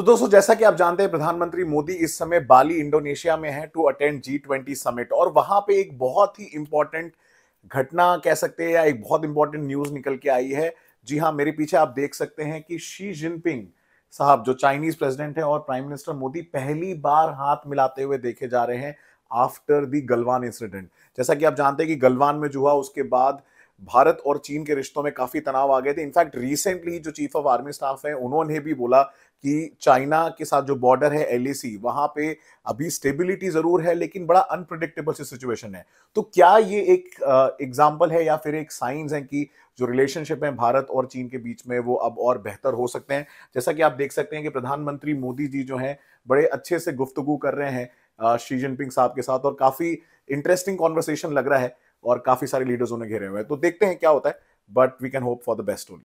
तो दोस्तों जैसा कि आप जानते हैं प्रधानमंत्री मोदी इस समय बाली इंडोनेशिया में है to attend G twenty summit और वहां पे एक बहुत ही इंपॉर्टेंट घटना कह सकते हैं या एक बहुत इंपॉर्टेंट न्यूज निकल के आई है जी हाँ मेरे पीछे आप देख सकते हैं कि शी जिनपिंग साहब जो चाइनीज प्रेसिडेंट है और प्राइम मिनिस्टर मोदी पहली बार हाथ मिलाते हुए देखे जा रहे हैं आफ्टर दी गलवान इंसिडेंट जैसा कि आप जानते हैं कि गलवान में जो हुआ उसके बाद भारत और चीन के रिश्तों में काफी तनाव आ गए थे इनफैक्ट रिसेंटली जो चीफ ऑफ आर्मी स्टाफ है उन्होंने भी बोला कि चाइना के साथ जो बॉर्डर है एल वहां पे अभी स्टेबिलिटी जरूर है लेकिन बड़ा अनप्रडिक्टेबल सी सिचुएशन है तो क्या ये एक एग्जाम्पल है या फिर एक साइंस है कि जो रिलेशनशिप है भारत और चीन के बीच में वो अब और बेहतर हो सकते हैं जैसा कि आप देख सकते हैं कि प्रधानमंत्री मोदी जी जो हैं बड़े अच्छे से गुफ्तगु कर रहे हैं शी जिनपिंग साहब के साथ और काफी इंटरेस्टिंग कॉन्वर्सेशन लग रहा है और काफी सारे लीडर्स उन्हें घेरे हुए हैं तो देखते हैं क्या होता है but we can hope for the best only